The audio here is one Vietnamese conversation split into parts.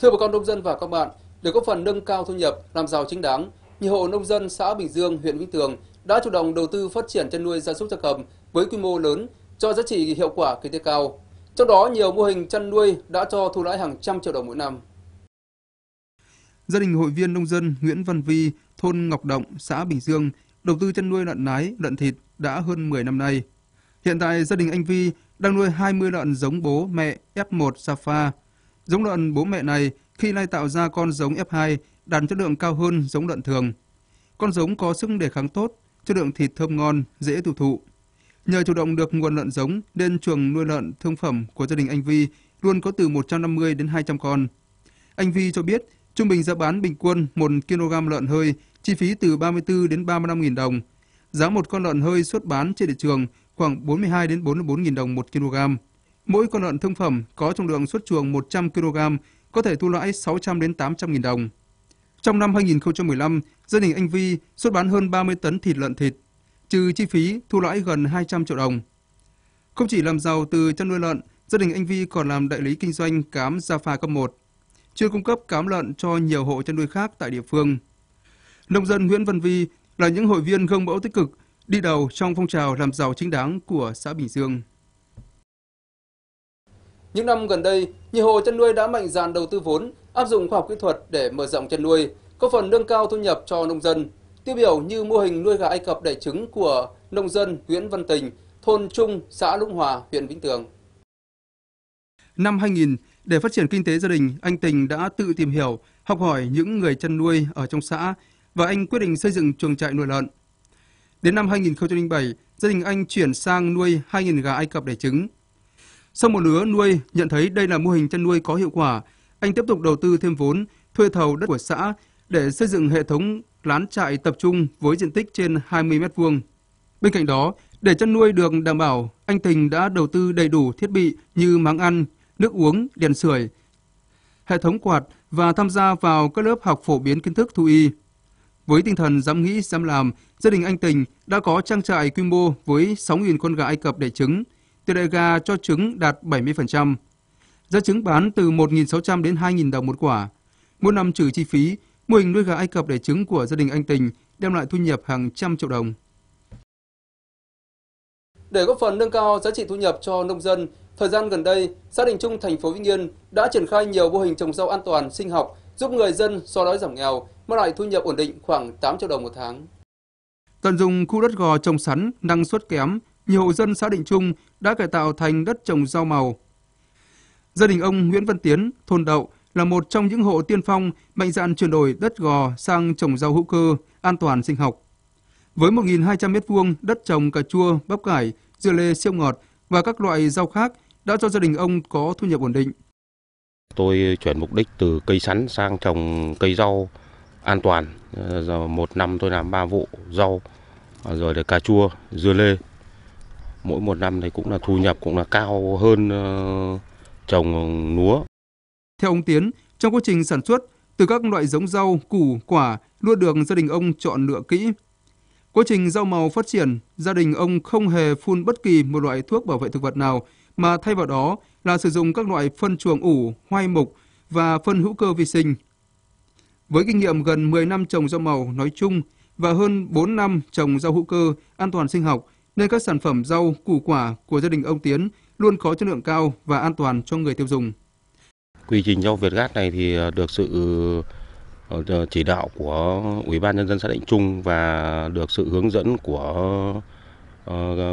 Thưa bà con nông dân và các bạn, để góp phần nâng cao thu nhập, làm giàu chính đáng, nhiều hộ nông dân xã Bình Dương, huyện Vĩnh Tường đã chủ động đầu tư phát triển chăn nuôi gia súc gia cầm với quy mô lớn cho giá trị hiệu quả kinh tế cao. Trong đó, nhiều mô hình chăn nuôi đã cho thu lãi hàng trăm triệu đồng mỗi năm. Gia đình hội viên nông dân Nguyễn Văn Vi, thôn Ngọc Động, xã Bình Dương, đầu tư chăn nuôi lợn nái, lợn thịt đã hơn 10 năm nay. Hiện tại, gia đình anh Vi đang nuôi 20 lợn giống bố mẹ F1 Safa, Giống lợn bố mẹ này khi lai tạo ra con giống F2 đạt chất lượng cao hơn giống lợn thường. Con giống có sức đề kháng tốt, chất lượng thịt thơm ngon, dễ tiêu thụ. Nhờ chủ động được nguồn lợn giống nên chuồng nuôi lợn thương phẩm của gia đình anh Vi luôn có từ 150 đến 200 con. Anh Vi cho biết trung bình giá bán bình quân 1 kg lợn hơi chi phí từ 34 đến 35 000 đồng. Giá một con lợn hơi xuất bán trên thị trường khoảng 42 đến 44 000 đồng 1 kg. Mỗi con lợn thương phẩm có trọng lượng xuất chuồng 100 kg có thể thu lãi 600 đến 800 000 đồng. Trong năm 2015, gia đình anh Vi xuất bán hơn 30 tấn thịt lợn thịt, trừ chi phí thu lãi gần 200 triệu đồng. Không chỉ làm giàu từ chăn nuôi lợn, gia đình anh Vi còn làm đại lý kinh doanh cám gia pha cấp 1, chuyên cung cấp cám lợn cho nhiều hộ chăn nuôi khác tại địa phương. Nông dân Nguyễn Văn Vi là những hội viên gương mẫu tích cực, đi đầu trong phong trào làm giàu chính đáng của xã Bình Dương. Những năm gần đây, nhiều hộ chăn nuôi đã mạnh dạn đầu tư vốn, áp dụng khoa học kỹ thuật để mở rộng chăn nuôi, có phần nâng cao thu nhập cho nông dân. Tiêu biểu như mô hình nuôi gà Ai Cập đẻ trứng của nông dân Nguyễn Văn Tình, thôn Trung, xã Lũng Hòa, huyện Vĩnh Tường. Năm 2000, để phát triển kinh tế gia đình, anh Tình đã tự tìm hiểu, học hỏi những người chăn nuôi ở trong xã và anh quyết định xây dựng chuồng trại nuôi lợn. Đến năm 2007, gia đình anh chuyển sang nuôi 2.000 gà Ai Cập đẻ trứng. Sau một lứa nuôi, nhận thấy đây là mô hình chăn nuôi có hiệu quả, anh tiếp tục đầu tư thêm vốn, thuê thầu đất của xã để xây dựng hệ thống lán trại tập trung với diện tích trên 20 m2. Bên cạnh đó, để chăn nuôi được đảm bảo, anh Tình đã đầu tư đầy đủ thiết bị như máng ăn, nước uống, đèn sưởi, hệ thống quạt và tham gia vào các lớp học phổ biến kiến thức thú y. Với tinh thần dám nghĩ, dám làm, gia đình anh Tình đã có trang trại quy mô với 6.000 con gà Ai Cập để trứng – tỷ lệ gà cho trứng đạt 70%. Giá trứng bán từ 1.600 đến 2.000 đồng một quả. Mỗi năm trừ chi phí, mô hình nuôi gà Ai Cập để trứng của gia đình anh Tình đem lại thu nhập hàng trăm triệu đồng. Để góp phần nâng cao giá trị thu nhập cho nông dân, thời gian gần đây, xã Đình Trung, thành phố Vĩnh Yên đã triển khai nhiều mô hình trồng rau an toàn, sinh học, giúp người dân xóa đói giảm nghèo, mang lại thu nhập ổn định khoảng 8 triệu đồng một tháng. Tận dụng khu đất gò trồng sắn, năng suất kém, nhiều hộ dân xã Định Trung đã cải tạo thành đất trồng rau màu. Gia đình ông Nguyễn Văn Tiến, thôn Đậu, là một trong những hộ tiên phong mạnh dạn chuyển đổi đất gò sang trồng rau hữu cơ, an toàn sinh học. Với 1.200 m2 đất trồng cà chua, bắp cải, dưa lê siêu ngọt và các loại rau khác đã cho gia đình ông có thu nhập ổn định. Tôi chuyển mục đích từ cây sắn sang trồng cây rau an toàn. Ờ, giờ một năm tôi làm 3 vụ rau, ờ, rồi là cà chua, dưa lê mỗi một năm thì cũng là thu nhập cũng là cao hơn ờ, trồng lúa. Theo ông Tiến, trong quá trình sản xuất, từ các loại giống rau, củ, quả luôn được gia đình ông chọn lựa kỹ. Quá trình rau màu phát triển, gia đình ông không hề phun bất kỳ một loại thuốc bảo vệ thực vật nào, mà thay vào đó là sử dụng các loại phân chuồng ủ, hoai mục và phân hữu cơ vi sinh. Với kinh nghiệm gần 10 năm trồng rau màu nói chung và hơn 4 năm trồng rau hữu cơ an toàn sinh học, nên các sản phẩm rau, củ quả của gia đình ông Tiến luôn có chất lượng cao và an toàn cho người tiêu dùng. Quy trình rau Việt Gáp này thì ờ, được sự ờ, ờ, chỉ đạo của Ủy ban nhân dân xã Định Trung và được sự hướng dẫn của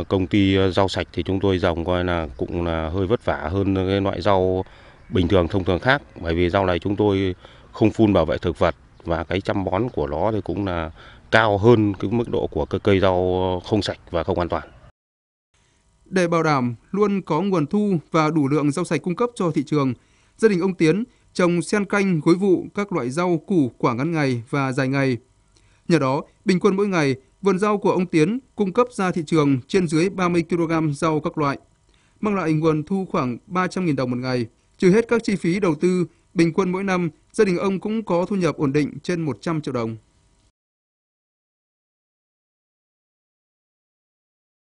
công ty rau sạch thì chúng tôi dòng coi là cũng là hơi vất vả hơn cái loại rau bình thường thông thường khác bởi vì rau này chúng tôi không phun bảo vệ thực vật và cái chăm bón của nó thì cũng là cao hơn cái mức độ của cái cây rau không sạch và không an toàn. Để bảo đảm luôn có nguồn thu và đủ lượng rau sạch cung cấp cho thị trường, gia đình ông Tiến trồng sen canh gối vụ các loại rau củ quả ngắn ngày và dài ngày. Nhờ đó, bình quân mỗi ngày, vườn rau của ông Tiến cung cấp ra thị trường trên dưới 30 kg rau các loại, mang lại nguồn thu khoảng 300.000 đồng một ngày. Trừ hết các chi phí đầu tư, bình quân mỗi năm, gia đình ông cũng có thu nhập ổn định trên 100 triệu đồng.